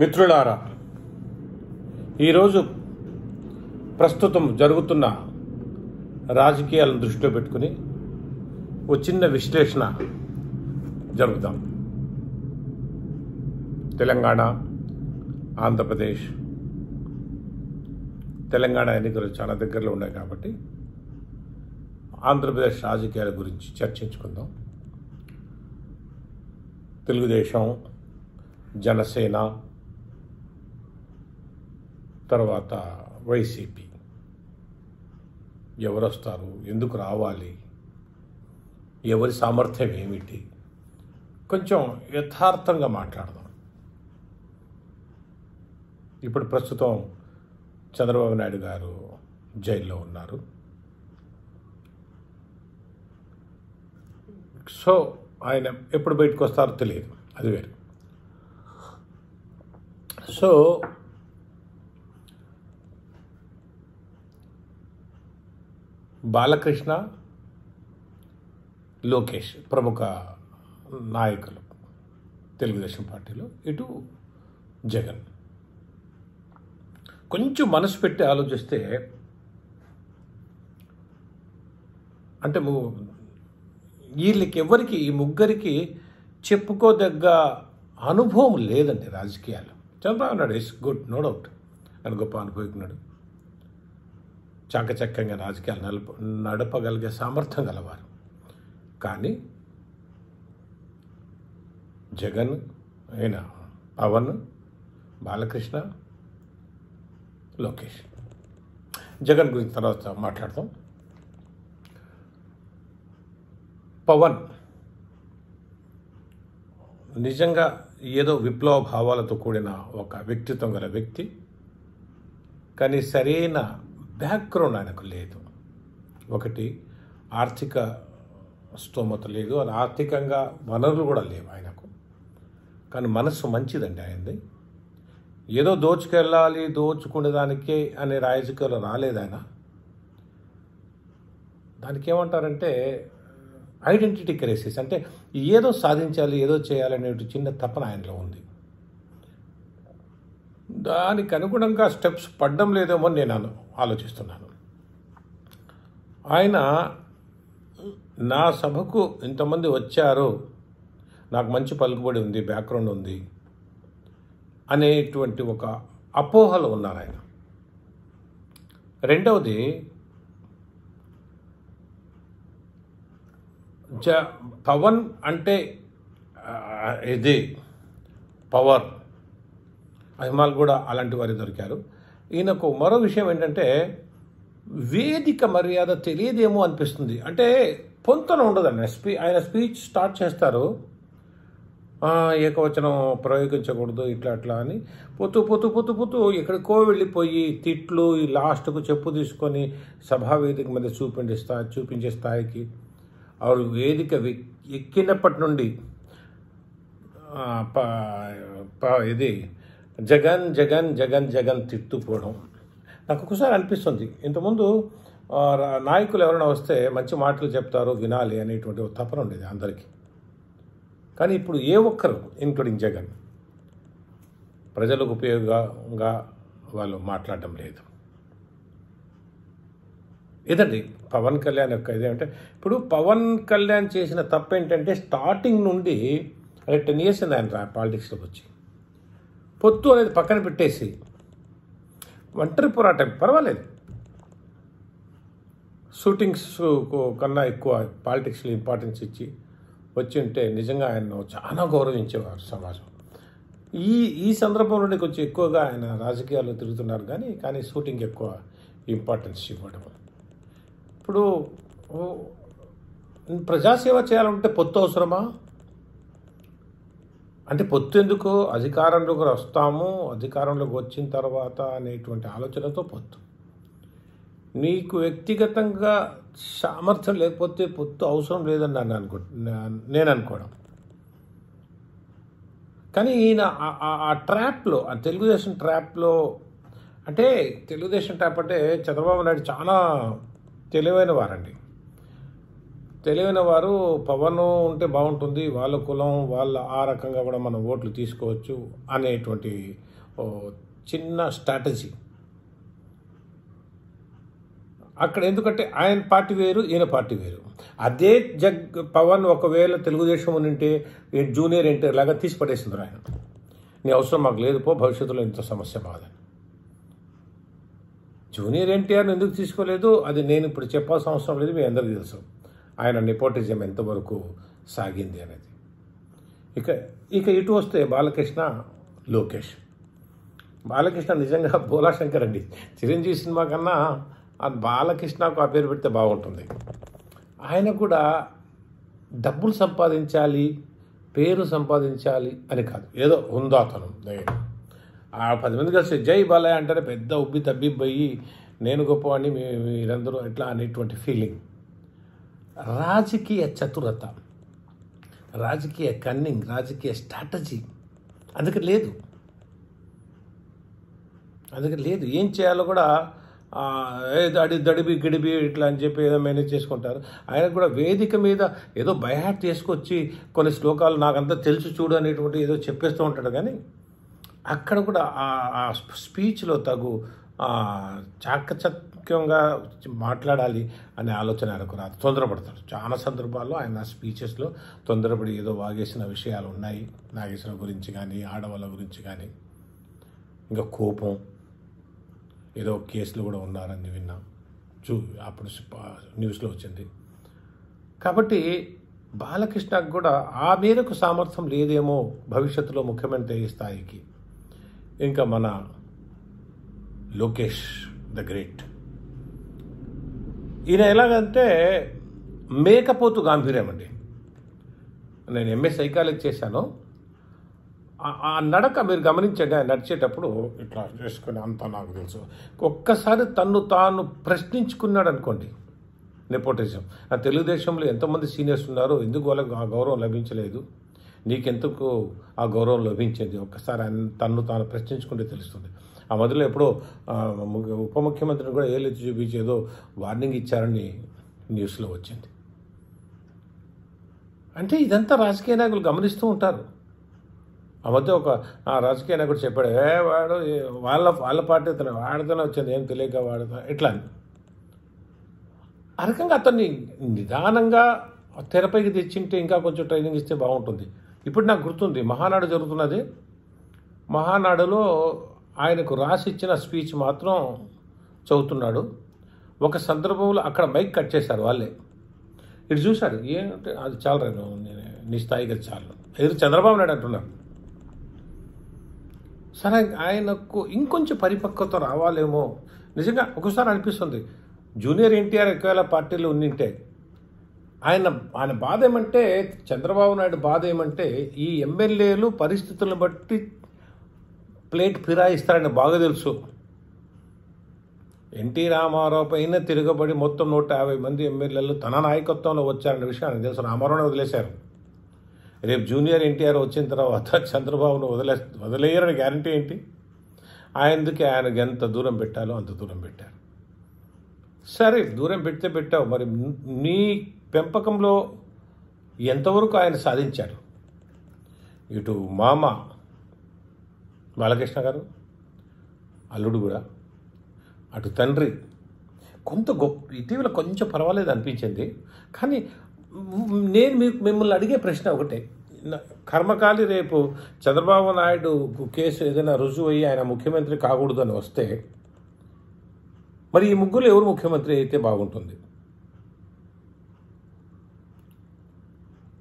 మిత్రులారా ఈరోజు ప్రస్తుతం జరుగుతున్న రాజకీయాలను దృష్టిలో పెట్టుకుని ఓ చిన్న విశ్లేషణ జరుగుతాం తెలంగాణ ఆంధ్రప్రదేశ్ తెలంగాణ ఎన్నికలు చాలా దగ్గరలో ఉన్నాయి కాబట్టి ఆంధ్రప్రదేశ్ రాజకీయాల గురించి చర్చించుకుందాం తెలుగుదేశం జనసేన తర్వాత వైసీపీ ఎవరు వస్తారు ఎందుకు రావాలి ఎవరి సామర్థ్యం ఏమిటి కొంచెం యథార్థంగా మాట్లాడదాం ఇప్పుడు ప్రస్తుతం చంద్రబాబు నాయుడు గారు జైల్లో ఉన్నారు సో ఆయన ఎప్పుడు బయటకు వస్తారో తెలియదు అది వేరు సో బాలకృష్ణ లోకేష్ ప్రముఖ నాయకులు తెలుగుదేశం పార్టీలో ఇటు జగన్ కొంచెం మనసు పెట్టి ఆలోచిస్తే అంటే వీళ్ళకి ఎవరికి ఈ ముగ్గురికి చెప్పుకోదగ్గ అనుభవం లేదండి రాజకీయాలు Chandrababu Naidu is good no doubt అని గొప్ప అనుభవిస్తున్నాడు చాకచక్యంగా రాజకీయాలు నడప నడపగలిగే సామర్థ్యం గలవారు కానీ జగన్ ఆయన పవన్ బాలకృష్ణ లోకేష్ జగన్ గురించి తర్వాత మాట్లాడతాం పవన్ నిజంగా ఏదో విప్లవ భావాలతో కూడిన ఒక వ్యక్తిత్వం గల వ్యక్తి కానీ సరైన బ్యాక్గ్రౌండ్ ఆయనకు లేదు ఒకటి ఆర్థిక స్తోమత లేదు అని ఆర్థికంగా వనరులు కూడా లేవు ఆయనకు కానీ మనస్సు మంచిదండి ఆయనది ఏదో దోచుకెళ్ళాలి దోచుకునే దానికే అనే రాజకీయాలు రాలేదు ఆయన దానికి ఏమంటారంటే ఐడెంటిటీ క్రైసిస్ అంటే ఏదో సాధించాలి ఏదో చేయాలనే చిన్న తపన ఆయనలో ఉంది దానికి అనుగుణంగా స్టెప్స్ పడడం లేదేమో అని నేను ఆలోచిస్తున్నాను ఆయన నా సభకు ఇంతమంది వచ్చారు నాకు మంచి పలుకుబడి ఉంది బ్యాక్గ్రౌండ్ ఉంది అనేటువంటి ఒక అపోహలు ఉన్నారు ఆయన రెండవది జ పవన్ అంటే ఇది పవర్ అభిమానులు కూడా అలాంటి వారే దొరికారు ఈయనకు మరో విషయం ఏంటంటే వేదిక మర్యాద తెలియదేమో అనిపిస్తుంది అంటే పొంతన ఉండదండి స్పీ ఆయన స్పీచ్ స్టార్ట్ చేస్తారు ఏకవచనం ప్రయోగించకూడదు ఇట్లా అట్లా అని పొత్తు పొత్తు పొత్తు పొత్తు ఎక్కడికో వెళ్ళిపోయి తిట్లు ఈ లాస్ట్కు చెప్పు తీసుకొని సభా వేదిక మీద చూపించేస్తా చూపించే స్థాయికి ఆవిడ వేదిక ఎక్కినప్పటి నుండి ఇది జగన్ జగన్ జగన్ జగన్ తిట్టుపోవడం నాకు ఒకసారి అనిపిస్తుంది ఇంతకుముందు నాయకులు ఎవరైనా వస్తే మంచి మాటలు చెప్తారు వినాలి అనేటువంటి తపన ఉండేది అందరికీ కానీ ఇప్పుడు ఏ ఒక్కరు ఇంక్లూడింగ్ జగన్ ప్రజలకు ఉపయోగంగా వాళ్ళు మాట్లాడడం లేదు ఇదండి పవన్ కళ్యాణ్ యొక్క ఇదేమంటే ఇప్పుడు పవన్ కళ్యాణ్ చేసిన తప్పు ఏంటంటే స్టార్టింగ్ నుండి అదే టెన్ ఇయర్స్ ఉంది ఆయన పాలిటిక్స్లోకి వచ్చి పొత్తు అనేది పక్కన పెట్టేసి ఒంటరి పోరాటం పర్వాలేదు షూటింగ్స్ కన్నా ఎక్కువ పాలిటిక్స్లో ఇంపార్టెన్స్ ఇచ్చి వచ్చి ఉంటే నిజంగా ఆయన చాలా గౌరవించేవారు సమాజం ఈ ఈ సందర్భంలోనే కొంచెం ఎక్కువగా ఆయన రాజకీయాల్లో తిరుగుతున్నారు కానీ కానీ షూటింగ్ ఎక్కువ ఇంపార్టెన్స్ ఇవ్వడం ఇప్పుడు ప్రజాసేవ చేయాలంటే పొత్తు అవసరమా అంటే పొత్తు ఎందుకు అధికారంలోకి వస్తాము అధికారంలోకి వచ్చిన తర్వాత అనేటువంటి ఆలోచనతో పొత్తు నీకు వ్యక్తిగతంగా సామర్థ్యం లేకపోతే పొత్తు అవసరం లేదని నన్ను అనుకో నేను అనుకోవడం కానీ ఈయన ఆ ట్రాప్లో ఆ తెలుగుదేశం ట్రాప్లో అంటే తెలుగుదేశం ట్రాప్ అంటే చంద్రబాబు నాయుడు చాలా తెలివైన వారండి తెలివైన వారు పవన్ ఉంటే బాగుంటుంది వాళ్ళ కులం వాళ్ళ ఆ రకంగా కూడా మనం ఓట్లు తీసుకోవచ్చు అనేటువంటి చిన్న స్ట్రాటజీ అక్కడ ఎందుకంటే ఆయన పార్టీ వేరు ఈయన పార్టీ వేరు అదే జగ్ పవన్ ఒకవేళ తెలుగుదేశం ఉంటే జూనియర్ ఎన్టీఆర్ లాగా తీసి పడేసింది ఆయన నీ అవసరం మాకు లేదు పో భవిష్యత్తులో ఇంత సమస్య మాదని జూనియర్ ఎన్టీఆర్ని ఎందుకు తీసుకోలేదు అది నేను ఇప్పుడు చెప్పాల్సిన అవసరం లేదు మీ అందరికీ తెలుసు ఆయన నిపోటిజం ఎంతవరకు సాగింది అనేది ఇక ఇక ఇటు వస్తే బాలకృష్ణ లోకేష్ బాలకృష్ణ నిజంగా భోలాశంకర్ అండి చిరంజీవి సినిమా కన్నా ఆ బాలకృష్ణకు ఆ పేరు పెడితే బాగుంటుంది ఆయన కూడా డబ్బులు సంపాదించాలి పేరు సంపాదించాలి అని కాదు ఏదో హుందాతనం ఆ పది మంది కలిసి జై బాలయ్య అంటారే పెద్ద ఉబ్బి తబ్బిబ్బయి నేను గొప్పవాడిని మీరందరూ ఇట్లా అనేటువంటి ఫీలింగ్ రాజకీయ చతురత రాజకీయ కన్నింగ్ రాజకీయ స్ట్రాటజీ అందుకు లేదు అందుకే లేదు ఏం చేయాలో కూడా అడి దడిబి గిడిబి ఇట్లా అని చెప్పి ఏదో మేనేజ్ చేసుకుంటారు ఆయన కూడా వేదిక మీద ఏదో బయహాట్ చేసుకొచ్చి కొన్ని శ్లోకాలు నాకంతా తెలుసు చూడు అనేటువంటి ఏదో చెప్పేస్తూ ఉంటాడు కానీ అక్కడ కూడా ఆ స్పీచ్లో తగు చాకచత్ ముఖ్యంగా మాట్లాడాలి అనే ఆలోచన ఆయనకు రాదు తొందరపడతాడు చాలా సందర్భాల్లో ఆయన స్పీచెస్లో తొందరపడి ఏదో వాగేసిన విషయాలు ఉన్నాయి నాగేశ్వరం గురించి కానీ ఆడవాళ్ళ గురించి కానీ ఇంకా కోపం ఏదో కేసులు కూడా ఉన్నారని విన్నా చూ అప్పుడు న్యూస్లో వచ్చింది కాబట్టి బాలకృష్ణకు కూడా ఆ మేరకు సామర్థ్యం లేదేమో భవిష్యత్తులో ముఖ్యమంత్రి స్థాయికి ఇంకా మన లోకేష్ ద గ్రేట్ ఈయన ఎలాగంటే మేకపోతు గాంభీర్యం అండి నేను ఎంఏ సైకాలజీ చేశాను ఆ నడక మీరు గమనించండి ఆయన నడిచేటప్పుడు ఇట్లా చేసుకుని అంత నాకు తెలుసు ఒక్కసారి తన్ను తాను ప్రశ్నించుకున్నాడు అనుకోండి నెపోటిజం ఆ తెలుగుదేశంలో ఎంతమంది సీనియర్స్ ఉన్నారు ఎందుకు వాళ్ళకి ఆ గౌరవం లభించలేదు నీకెందుకు ఆ గౌరవం లభించింది ఒక్కసారి ఆయన తన్ను తాను ప్రశ్నించుకుంటే తెలుస్తుంది ఆ మధ్యలో ఎప్పుడో ఉప ముఖ్యమంత్రిని కూడా ఏలెత్తి చూపించేదో వార్నింగ్ ఇచ్చారని న్యూస్లో వచ్చింది అంటే ఇదంతా రాజకీయ నాయకులు గమనిస్తూ ఉంటారు ఆ మధ్య ఒక రాజకీయ నాయకుడు చెప్పాడు ఏ వాడు వాళ్ళ వాళ్ళ పార్టీ అతను వాడితేనే వచ్చింది ఏం తెలియక వాడుతా ఇట్లా ఆ రకంగా అతన్ని నిదానంగా తెరపైకి తెచ్చింటే ఇంకా కొంచెం ట్రైనింగ్ ఇస్తే బాగుంటుంది ఇప్పుడు నాకు గుర్తుంది మహానాడు జరుగుతున్నది మహానాడులో ఆయనకు రాసిచ్చిన స్పీచ్ మాత్రం చదువుతున్నాడు ఒక సందర్భంలో అక్కడ మైక్ కట్ చేశారు వాళ్ళే ఇటు చూశాడు ఏంటంటే అది చాలా నేను నీ స్థాయిగా చాలు ఎదురు చంద్రబాబు నాయుడు అంటున్నాడు సరే ఆయనకు ఇంకొంచెం పరిపక్వత రావాలేమో నిజంగా ఒకసారి అనిపిస్తుంది జూనియర్ ఎన్టీఆర్ ఒకవేళ పార్టీలో ఉన్నింటే ఆయన ఆయన బాధ ఏమంటే చంద్రబాబు నాయుడు బాధ ఏమంటే ఈ ఎమ్మెల్యేలు పరిస్థితులను బట్టి ప్లేట్ ఫిరాయిస్తారని బాగా తెలుసు ఎన్టీ రామారావు పైన తిరగబడి మొత్తం నూట యాభై మంది ఎమ్మెల్యేలు తన నాయకత్వంలో వచ్చారనే విషయం తెలుసు రామారావుని వదిలేశారు రేపు జూనియర్ ఎన్టీఆర్ వచ్చిన తర్వాత చంద్రబాబును వదిలే వదిలేయరని గ్యారంటీ ఏంటి ఆయనకి ఆయనకి ఎంత దూరం పెట్టాలో అంత దూరం పెట్టారు సరే దూరం పెడితే పెట్టావు మరి నీ పెంపకంలో ఎంతవరకు ఆయన సాధించాడు ఇటు మామ బాలకృష్ణ గారు అల్లుడు కూడా అటు తండ్రి కొంత గొప్ప ఇటీవల కొంచెం పర్వాలేదు అనిపించింది కానీ నేను మీకు మిమ్మల్ని అడిగే ప్రశ్న ఒకటే కర్మకాలి రేపు చంద్రబాబు నాయుడు కేసు ఏదైనా రుజువు అయ్యి ఆయన ముఖ్యమంత్రి కాకూడదని వస్తే మరి ఈ ముగ్గురు ఎవరు ముఖ్యమంత్రి అయితే బాగుంటుంది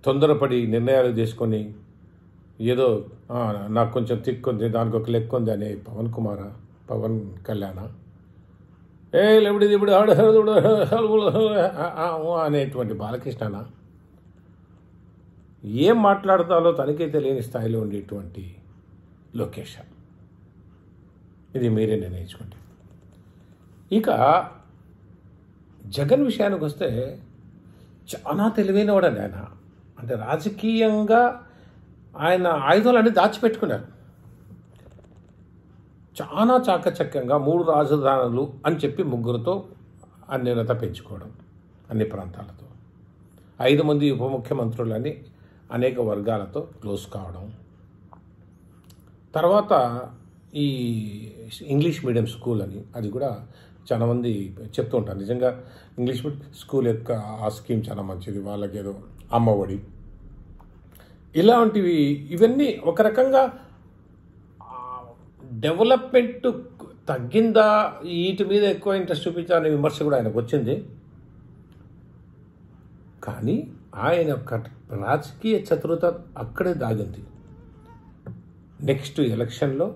తొందరపడి నిర్ణయాలు తీసుకొని ఏదో నాకు కొంచెం తిక్కుంది దానికి ఒక లెక్క ఉంది అని పవన్ కుమార్ పవన్ కళ్యాణ ఏ లేబుడిది ఇప్పుడు అనేటువంటి బాలకృష్ణ ఏం మాట్లాడతాలో తనకే తెలియని స్థాయిలో ఉండేటువంటి లొకేషన్ ఇది మీరే నిర్ణయించుకోండి ఇక జగన్ విషయానికి వస్తే చాలా తెలివైనవాడండి ఆయన అంటే రాజకీయంగా ఆయన ఆయుధాలన్నీ దాచిపెట్టుకున్నారు చాలా చాకచక్యంగా మూడు రాజధానులు అని చెప్పి ముగ్గురితో అన్యూనత పెంచుకోవడం అన్ని ప్రాంతాలతో ఐదు మంది ఉప ముఖ్యమంత్రులని అనేక వర్గాలతో క్లోజ్ కావడం తర్వాత ఈ ఇంగ్లీష్ మీడియం స్కూల్ అని అది కూడా చాలామంది చెప్తూ ఉంటారు నిజంగా ఇంగ్లీష్ మీడియం స్కూల్ యొక్క ఆ స్కీమ్ చాలా మంచిది వాళ్ళకేదో అమ్మఒడి ఇలాంటివి ఇవన్నీ ఒక రకంగా డెవలప్మెంట్ తగ్గిందా వీటి మీద ఎక్కువ ఇంట్రెస్ట్ చూపించాలనే విమర్శ కూడా ఆయనకు వచ్చింది కానీ ఆయన రాజకీయ చతురత అక్కడే దాగింది నెక్స్ట్ ఎలక్షన్లో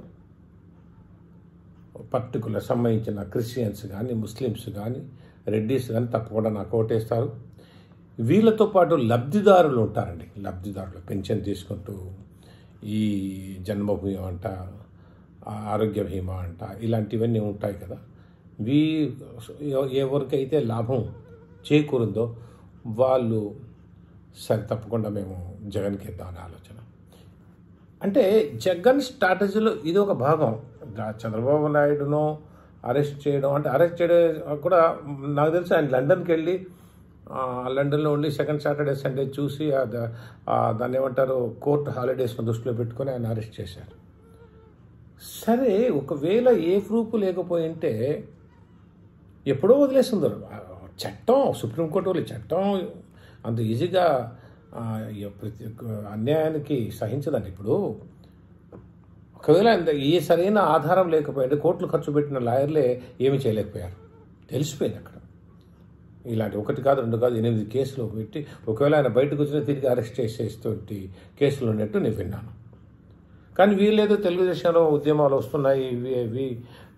పర్టికులర్ సంబంధించిన క్రిస్టియన్స్ కానీ ముస్లిమ్స్ కానీ రెడ్డీస్ కానీ తప్పకుండా నాకు ఓటేస్తారు వీళ్ళతో పాటు లబ్ధిదారులు ఉంటారండి లబ్ధిదారులు పెన్షన్ తీసుకుంటూ ఈ జన్మభూమి అంట ఆరోగ్య భీమా అంట ఇలాంటివన్నీ ఉంటాయి కదా వీ ఎవరికైతే లాభం చేకూరుందో వాళ్ళు సరి తప్పకుండా మేము జగన్కి ఇద్దామని ఆలోచన అంటే జగన్ స్ట్రాటజీలో ఇది ఒక భాగం చంద్రబాబు నాయుడును అరెస్ట్ చేయడం అంటే అరెస్ట్ చేయడం కూడా నాకు తెలిసి ఆయన లండన్కి వెళ్ళి లండన్లో ఉండి సెకండ్ సాటర్డే సండే చూసి దాన్ని ఏమంటారు కోర్టు హాలిడేస్ను దృష్టిలో పెట్టుకొని ఆయన అరెస్ట్ చేశారు సరే ఒకవేళ ఏ ప్రూఫ్ లేకపోయింటే ఎప్పుడో వదిలేస్తుందరు చట్టం సుప్రీంకోర్టు వాళ్ళు చట్టం అంత ఈజీగా ప్రతి అన్యాయానికి సహించదండి ఇప్పుడు ఒకవేళ ఏ సరైన ఆధారం లేకపోయింటే కోర్టులు ఖర్చు పెట్టిన లాయర్లే ఏమి చేయలేకపోయారు తెలిసిపోయింది అక్కడ ఇలాంటి ఒకటి కాదు రెండు కాదు ఎనిమిది కేసులు పెట్టి ఒకవేళ ఆయన బయటకు వచ్చినా తిరిగి అరెస్ట్ చేసేటువంటి కేసులు ఉన్నట్టు నేను విన్నాను కానీ వీళ్ళేదో తెలుగుదేశంలో ఉద్యమాలు వస్తున్నాయి ఇవి ఇవి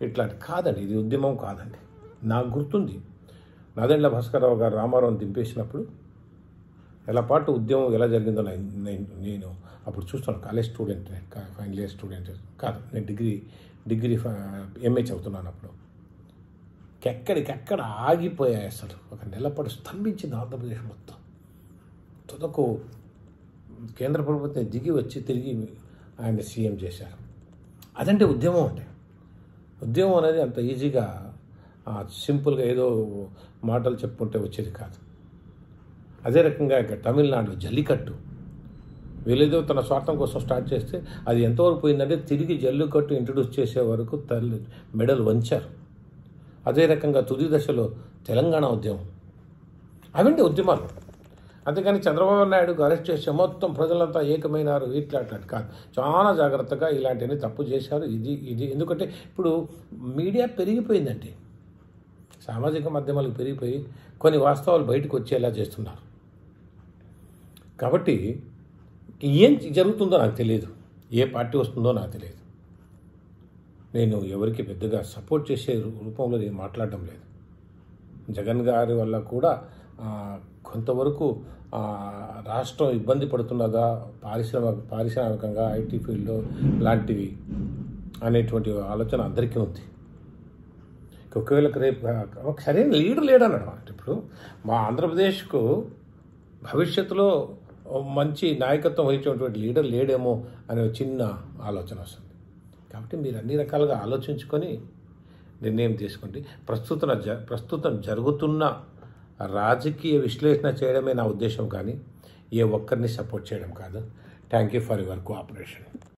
ఇట్లాంటి కాదండి ఇది ఉద్యమం కాదండి నాకు గుర్తుంది నాదెండ్ల భాస్కరరావు గారు రామారావుని దింపేసినప్పుడు ఎలా పాటు ఉద్యమం ఎలా జరిగిందో నేను అప్పుడు చూస్తున్నాను college student final year student కాదు నేను డిగ్రీ డిగ్రీ ఎంఏ చదువుతున్నాను అప్పుడు ఎక్కడికెక్కడ ఆగిపోయాయి అసలు ఒక నిలబడి స్తంభించింది ఆంధ్రప్రదేశ్ మొత్తం తుదకు కేంద్ర ప్రభుత్వం దిగి వచ్చి తిరిగి ఆయన సీఎం చేశారు అదంటే ఉద్యమం అంటే ఉద్యమం అనేది అంత ఈజీగా సింపుల్గా ఏదో మాటలు చెప్పుకుంటే వచ్చేది కాదు అదే రకంగా ఇక్కడ తమిళనాడు జల్లికట్టు వీళ్ళేదో తన స్వార్థం కోసం స్టార్ట్ చేస్తే అది ఎంతవరకు పోయిందంటే తిరిగి జల్లికట్టు ఇంట్రడ్యూస్ చేసే వరకు తల్లి మెడల్ వంచారు అదే రకంగా తుది దశలో తెలంగాణ ఉద్యమం అవండి ఉద్యమాలు అందుకని చంద్రబాబు నాయుడు అరెస్ట్ చేసే మొత్తం ప్రజలంతా ఏకమైనారు ఇట్లా అట్లా కాదు చాలా జాగ్రత్తగా ఇలాంటివన్నీ తప్పు చేశారు ఇది ఇది ఎందుకంటే ఇప్పుడు మీడియా పెరిగిపోయిందండి సామాజిక మాధ్యమాలు పెరిగిపోయి కొన్ని వాస్తవాలు బయటకు వచ్చేలా చేస్తున్నారు కాబట్టి ఏం జరుగుతుందో నాకు తెలియదు ఏ పార్టీ వస్తుందో నాకు తెలియదు నేను ఎవరికి పెద్దగా సపోర్ట్ చేసే రూపంలో నేను మాట్లాడడం లేదు జగన్ గారి వల్ల కూడా కొంతవరకు రాష్ట్రం ఇబ్బంది పడుతున్నదా పారిశ్రామిక పారిశ్రామికంగా ఐటీ ఫీల్డ్లో లాంటివి అనేటువంటి ఆలోచన అందరికీ ఉంది ఒకవేళ రేపు సరైన లీడర్ లేడన్నమాట ఇప్పుడు మా ఆంధ్రప్రదేశ్కు భవిష్యత్తులో మంచి నాయకత్వం వహించేటువంటి లీడర్ లేడేమో అనే చిన్న ఆలోచన వస్తుంది కాబట్టి మీరు అన్ని రకాలుగా ఆలోచించుకొని నిర్ణయం తీసుకోండి ప్రస్తుతం ప్రస్తుతం జరుగుతున్న రాజకీయ విశ్లేషణ చేయడమే నా ఉద్దేశం కానీ ఏ ఒక్కరిని సపోర్ట్ చేయడం కాదు thank you for your cooperation